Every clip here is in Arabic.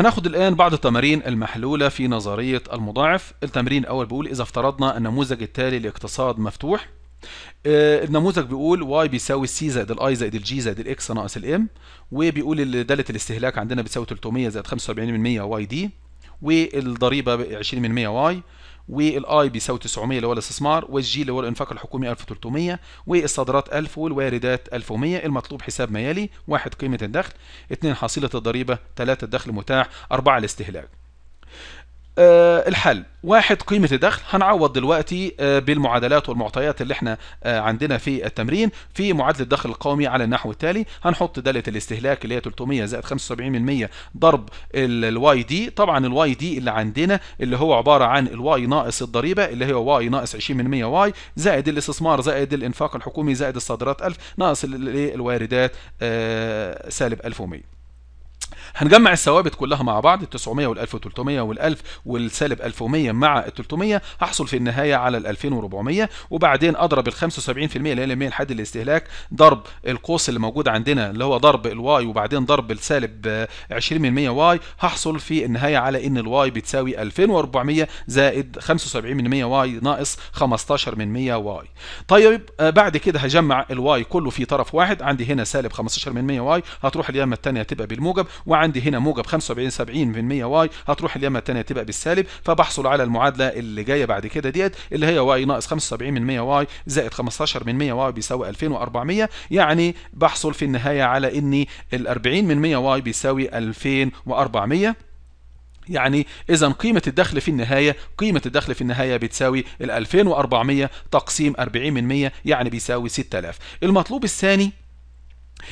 هناخد الآن بعض التمارين المحلولة في نظرية المضاعف التمرين الأول بيقول إذا افترضنا النموذج التالي لاقتصاد مفتوح آه، النموذج بيقول y بيساوي c زائد i زائد g زائد x ناقص m وبيقول دالة الاستهلاك عندنا بتساوي 300 زائد 75% واي دي والضريبة 20% y والاي بيساوي 900 اللي هو الاستثمار والجي اللي هو الانفاق الحكومي 1300 والصادرات 1000 والواردات 1100 المطلوب حساب ما يلي 1 قيمه الدخل 2 حصيله الضريبه 3 الدخل المتاح 4 الاستهلاك آه، الحل واحد قيمة الدخل هنعوض دلوقتي آه، بالمعادلات والمعطيات اللي احنا آه، عندنا في التمرين في معادلة الدخل القومي على النحو التالي هنحط دالة الاستهلاك اللي هي 300 زائد 75% ضرب الواي دي طبعا الواي دي اللي عندنا اللي هو عبارة عن الواي ناقص الضريبة اللي هي واي ناقص 20% واي زائد الاستثمار زائد الانفاق الحكومي زائد الصادرات 1000 ناقص الواردات سالب 1100 هنجمع الثوابت كلها مع بعض ال 900 وال 1300 وال 1000 والسالب 1100 مع ال 300 هحصل في النهايه على ال 2400 وبعدين اضرب ال 75% اللي هي 100 لحد الاستهلاك ضرب القوس اللي موجود عندنا اللي هو ضرب الواي وبعدين ضرب السالب 20% واي هحصل في النهايه على ان الواي بتساوي 2400 زائد 75% واي ناقص 15% واي طيب آه، بعد كده هجمع الواي كله في طرف واحد عندي هنا سالب 15% واي هتروح اليمه الثانيه هتبقى بالموجب وعندي عندي هنا موجب 75 70% واي هتروح اليمه الثانيه تبقى بالسالب فبحصل على المعادله اللي جايه بعد كده ديت اللي هي واي ناقص 75% واي زائد 15% واي بيساوي 2400 يعني بحصل في النهايه على ان ال 40% واي بيساوي 2400 يعني اذا قيمه الدخل في النهايه قيمه الدخل في النهايه بتساوي ال 2400 تقسيم 40% يعني بيساوي 6000 المطلوب الثاني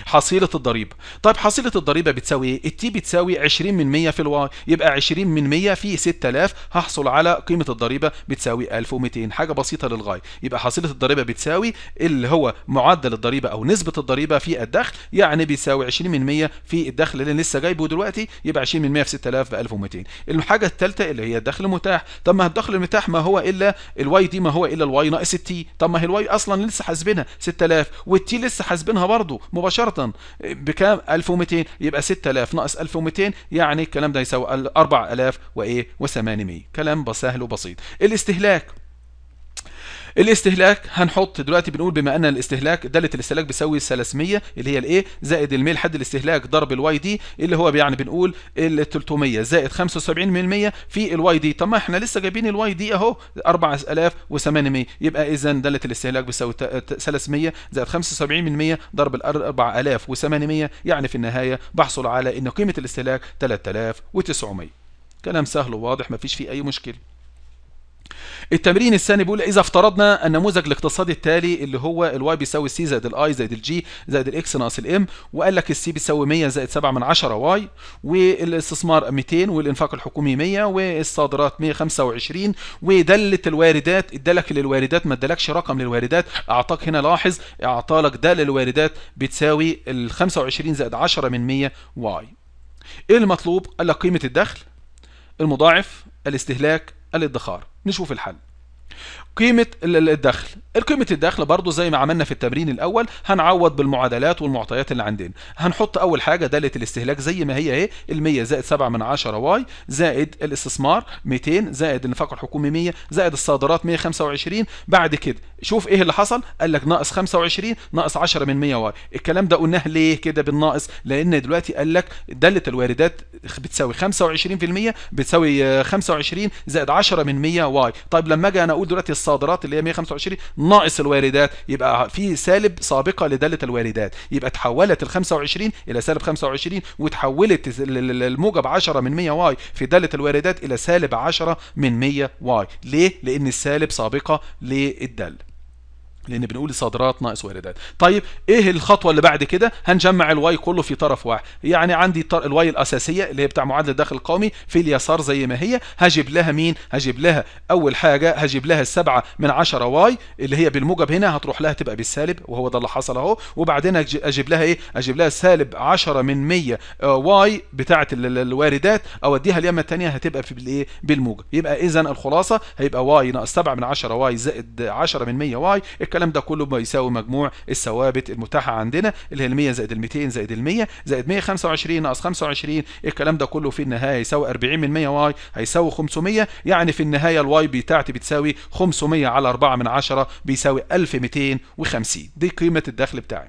حصيلة الضريبة طيب حصيلة الضريبة بتساوي ايه؟ التي بتساوي 20 من 100 في الواي يبقى 20 من 100 في 6000 هحصل على قيمة الضريبة بتساوي 1200 حاجة بسيطة للغاية يبقى حصيلة الضريبة بتساوي اللي هو معدل الضريبة أو نسبة الضريبة في الدخل يعني بيساوي 20 من 100 في الدخل اللي لسه جايبه دلوقتي يبقى 20 من 100 في 6000 ب 1200 الحاجة الثالثة اللي هي الدخل المتاح طب ما الدخل المتاح ما هو إلا الواي دي ما هو إلا الواي ناقص التي طب ما هي الواي أصلا لسه حاسبينها 6000 والتي لسه حاسبينها برضه مباشرة مباشرة بكام 1200 يبقى 6000 ناقص 1200 يعني الكلام ده يساوي 4800 كلام سهل وبسيط الاستهلاك الاستهلاك هنحط دلوقتي بنقول بما ان الاستهلاك داله الاستهلاك بيساوي 300 اللي هي الايه زائد الميل حد الاستهلاك ضرب الواي دي اللي هو يعني بنقول ال 300 زائد 75% في الواي دي طب ما احنا لسه جايبين الواي دي اهو 4800 يبقى اذا داله الاستهلاك بيساوي 300 زائد 75% ضرب ال 4800 يعني في النهايه بحصل على ان قيمه الاستهلاك 3900 كلام سهل وواضح مفيش فيه اي مشكله التمرين الثاني بيقول اذا افترضنا النموذج الاقتصادي التالي اللي هو الواي بيساوي سي زائد الاي زائد الجي زائد الاكس ناقص الام وقال لك السي بيساوي 100 زائد 7 من 10 واي والاستثمار 200 والانفاق الحكومي 100 والصادرات 125 ودله الواردات ادالك للواردات ما ادالكش رقم للواردات اعطاك هنا لاحظ اعطالك دال الواردات بتساوي ال 25 زائد 10 من 100 واي ايه المطلوب؟ قال لك قيمه الدخل المضاعف الاستهلاك الادخار نشوف الحل قيمة الدخل قيمة الدخل برضو زي ما عملنا في التمرين الأول هنعوض بالمعادلات والمعطيات اللي عندنا هنحط أول حاجة دالة الاستهلاك زي ما هي اهي المية زائد سبعة من عشرة واي زائد الاستثمار 200 زائد النفاق الحكومي 100 زائد الصادرات 125 بعد كده شوف ايه اللي حصل قال لك ناقص 25 ناقص 10 من 100 واي الكلام ده قلناه ليه كده بالناقص لأن دلوقتي قال لك دالة الواردات بتساوي 25% بتساوي 25 زائد 10 من 100 واي طيب لما أجي أنا أقول دلوقتي الصادرات اللي هي 125 ناقص الواردات يبقى في سالب سابقه لداله الواردات يبقى تحولت ال 25 الى سالب 25 وتحولت الموجب 10 من 100 واي في داله الواردات الى سالب 10 من 100 واي ليه لان السالب سابقه للداله لان بنقول صادرات ناقص واردات طيب ايه الخطوه اللي بعد كده هنجمع الواي كله في طرف واحد يعني عندي الواي الاساسيه اللي هي بتاع معادله الدخل القومي في اليسار زي ما هي هجيب لها مين هجيب لها اول حاجه هجيب لها السبعة من 10 واي اللي هي بالموجب هنا هتروح لها تبقى بالسالب وهو ده اللي حصل اهو وبعدين اجيب لها ايه اجيب لها سالب 10 من 100 آه، واي بتاعه الواردات اوديها اليمه الثانيه هتبقى في بالايه بالموجب يبقى اذا الخلاصه هيبقى واي ناقص 7 من 10 واي زائد 10 من 100 واي الكلام ده كله بيساوي مجموع الثوابت المتاحه عندنا اللي هي 100 زائد ال 200 زائد ال 100 زائد 125 ناقص 25 الكلام ده كله في النهايه يساوي 40 من 100 واي هيساوي 500 يعني في النهايه الواي بتاعتي بتساوي 500 على 4 من 10 بيساوي 1250 دي قيمه الدخل بتاعي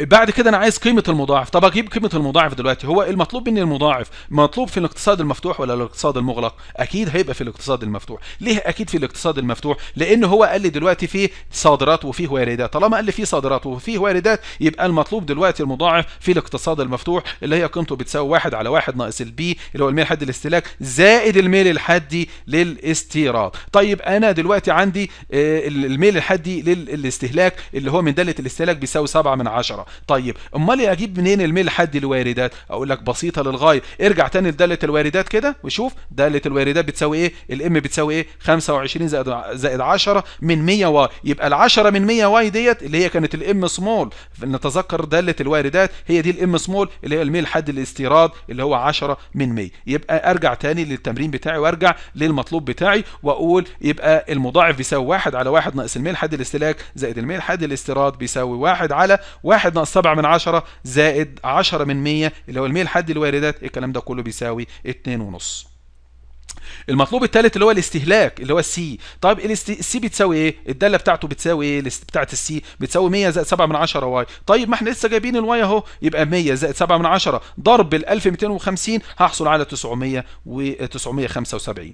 بعد كده انا عايز قيمه المضاعف طب اجيب قيمه المضاعف دلوقتي هو المطلوب مني المضاعف مطلوب في الاقتصاد المفتوح ولا الاقتصاد المغلق اكيد هيبقى في الاقتصاد المفتوح ليه اكيد في الاقتصاد المفتوح لان هو قال لي دلوقتي في صادرات وفيه واردات طالما قال لي في صادرات وفيه واردات يبقى المطلوب دلوقتي المضاعف في الاقتصاد المفتوح اللي هي قيمته بتساوي واحد على واحد ناقص البي اللي هو الميل الحدي الاستهلاك زائد الميل الحدي للاستيراد طيب انا دلوقتي عندي آه، الميل الحدي للاستهلاك اللي هو من داله الاستهلاك بيساوي 7 من 10 طيب امال إيه، اجيب منين الميل حد الواردات اقول لك بسيطه للغايه ارجع تاني لداله الواردات كده وشوف داله الواردات بتساوي ايه الام بتساوي ايه 25 زائد زائد 10 من 100 واي يبقى ال10 من 100 واي ديت اللي هي كانت الام سمول نتذكر داله الواردات هي دي الام سمول اللي هي الميل حد الاستيراد اللي هو 10 من 100 يبقى ارجع تاني للتمرين بتاعي وارجع للمطلوب بتاعي واقول يبقى المضاعف بيساوي 1 على 1 ناقص الميل حد الاستهلاك زائد الميل حد الاستيراد بيساوي 1 على 1 ناقص 7 من 10 زائد 10 من 100 اللي هو المية الحد الواردات الكلام ده كله بيساوي 2.5 المطلوب الثالث اللي هو الاستهلاك اللي هو السي طيب السي بتساوي ايه الداله بتاعته بتساوي ايه بتاعه السي بتساوي 100 زائد 7 من 10 واي طيب ما احنا لسه جايبين الواي اهو يبقى 100 زائد 7 من 10 ضرب ال 1250 هحصل على 900 و 975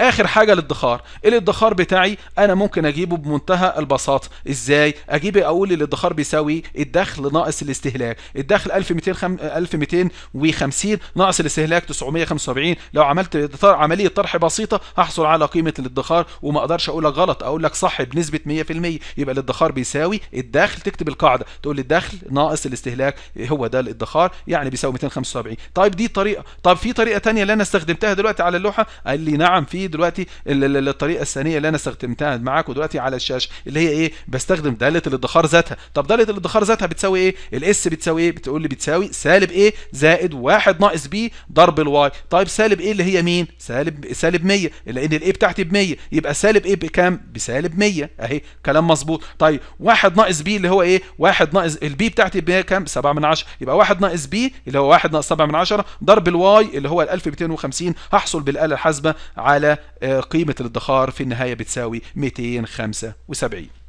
اخر حاجه الادخار الادخار بتاعي انا ممكن اجيبه بمنتهى البساطه ازاي اجيب إيه؟ اقول الادخار بيساوي الدخل ناقص الاستهلاك الدخل 1200 1250 ناقص الاستهلاك 975 لو عملت عمليه طرح بسيطه هحصل على قيمه الادخار وما اقدرش اقول لك غلط اقول لك صح بنسبه 100% يبقى الادخار بيساوي الدخل تكتب القاعده تقول لي الدخل ناقص الاستهلاك هو ده الادخار يعني بيساوي 275 طيب دي طريقه طب في طريقه ثانيه اللي انا استخدمتها دلوقتي على اللوحه قال لي نعم نعم في دلوقتي الطريقه الثانيه اللي انا استخدمتها معاكم دلوقتي على الشاشه اللي هي ايه بستخدم داله الادخار ذاتها طب داله الادخار ذاتها بتساوي ايه الاس بتساوي ايه بتقول لي بتساوي سالب ايه زائد 1 ناقص بي ضرب الواي طيب سالب ايه اللي هي مين سالب سالب 100 لان الايه بتاعتي ب 100 يبقى سالب ايه بكام بسالب 100 اهي كلام مظبوط طيب 1 ناقص بي اللي هو ايه 1 ناقص البي بتاعتي بكام 7 من 10 يبقى 1 ناقص بي اللي هو 1 ناقص 7 من 10 ضرب الواي اللي هو ال 1250 هحصل بالاله الحاسبه على آه، قيمة الادخار في النهاية بتساوي 275